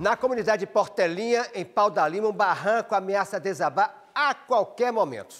Na comunidade Portelinha, em Pau da Lima, um barranco ameaça desabar a qualquer momento.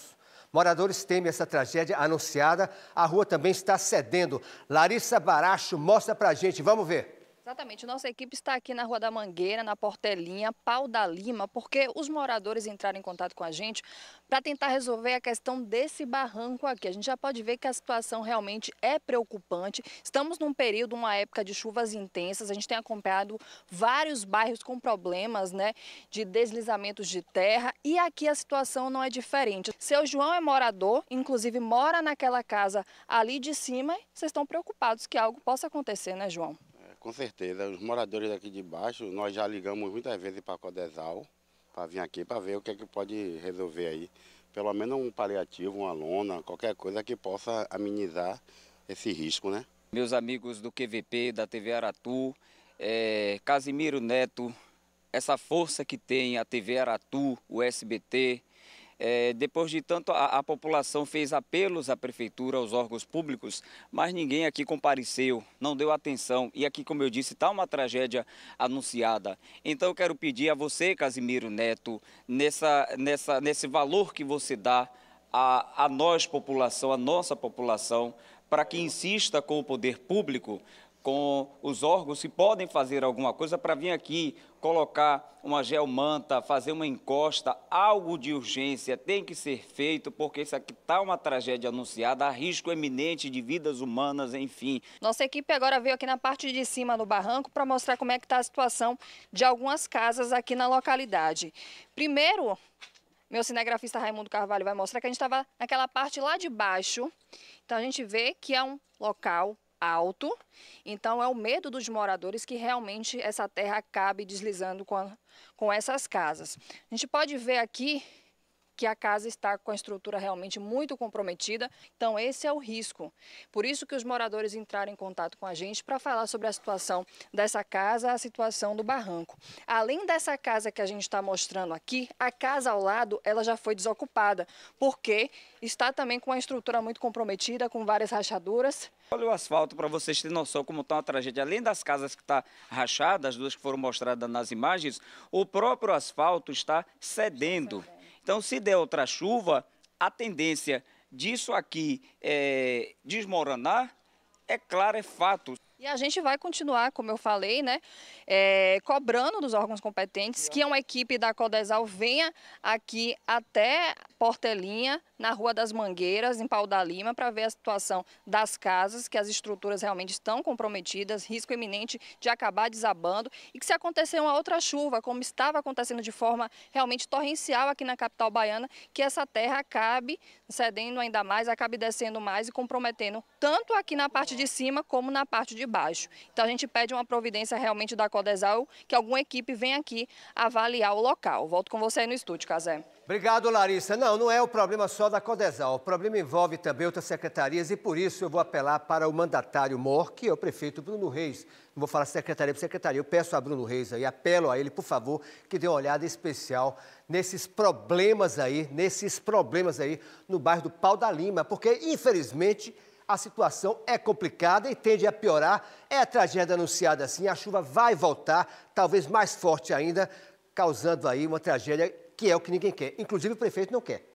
Moradores temem essa tragédia anunciada. A rua também está cedendo. Larissa Baracho mostra pra gente. Vamos ver. Exatamente. Nossa equipe está aqui na Rua da Mangueira, na Portelinha, Pau da Lima, porque os moradores entraram em contato com a gente para tentar resolver a questão desse barranco aqui. A gente já pode ver que a situação realmente é preocupante. Estamos num período, uma época de chuvas intensas. A gente tem acompanhado vários bairros com problemas né, de deslizamentos de terra e aqui a situação não é diferente. Seu João é morador, inclusive mora naquela casa ali de cima. Vocês estão preocupados que algo possa acontecer, né, João? Com certeza, os moradores daqui de baixo, nós já ligamos muitas vezes para a Codesal, para vir aqui, para ver o que é que pode resolver aí. Pelo menos um paliativo, uma lona, qualquer coisa que possa amenizar esse risco, né? Meus amigos do QVP, da TV Aratu, é, Casimiro Neto, essa força que tem a TV Aratu, o SBT, é, depois de tanto, a, a, população fez apelos à prefeitura, aos órgãos públicos, mas ninguém aqui compareceu, não deu atenção. E aqui, como eu disse, está uma tragédia anunciada. Então, eu quero pedir a você, Casimiro Neto, nessa, nessa, nesse valor que você dá a, a nós, população, a nossa população, para que insista com o poder público com os órgãos se podem fazer alguma coisa para vir aqui colocar uma geomanta, fazer uma encosta, algo de urgência tem que ser feito, porque isso aqui está uma tragédia anunciada, há risco eminente de vidas humanas, enfim. Nossa equipe agora veio aqui na parte de cima no barranco para mostrar como é que está a situação de algumas casas aqui na localidade. Primeiro, meu cinegrafista Raimundo Carvalho vai mostrar que a gente estava naquela parte lá de baixo. Então a gente vê que é um local alto. Então é o medo dos moradores que realmente essa terra acabe deslizando com, a, com essas casas. A gente pode ver aqui que a casa está com a estrutura realmente muito comprometida. Então, esse é o risco. Por isso que os moradores entraram em contato com a gente para falar sobre a situação dessa casa, a situação do barranco. Além dessa casa que a gente está mostrando aqui, a casa ao lado ela já foi desocupada, porque está também com a estrutura muito comprometida, com várias rachaduras. Olha o asfalto para vocês terem noção como está uma tragédia. Além das casas que estão tá rachadas, as duas que foram mostradas nas imagens, o próprio asfalto está cedendo. Então, se der outra chuva, a tendência disso aqui é, desmoronar é claro, é fato. E a gente vai continuar, como eu falei, né, é, cobrando dos órgãos competentes que uma equipe da Codesal venha aqui até Portelinha, na Rua das Mangueiras, em Pau da Lima, para ver a situação das casas, que as estruturas realmente estão comprometidas, risco iminente de acabar desabando. E que se acontecer uma outra chuva, como estava acontecendo de forma realmente torrencial aqui na capital baiana, que essa terra acabe cedendo ainda mais, acabe descendo mais e comprometendo tanto aqui na parte de cima como na parte de baixo. Então a gente pede uma providência realmente da Codesal, que alguma equipe venha aqui avaliar o local. Volto com você aí no estúdio, Casé. Obrigado, Larissa. Não, não é o problema só da Codesal. O problema envolve também outras secretarias e por isso eu vou apelar para o mandatário MOR, que é o prefeito Bruno Reis. Não vou falar secretaria por secretaria. Eu peço a Bruno Reis aí, apelo a ele, por favor, que dê uma olhada especial nesses problemas aí, nesses problemas aí no bairro do Pau da Lima, porque infelizmente a situação é complicada e tende a piorar. É a tragédia anunciada assim, a chuva vai voltar, talvez mais forte ainda, causando aí uma tragédia que é o que ninguém quer. Inclusive o prefeito não quer.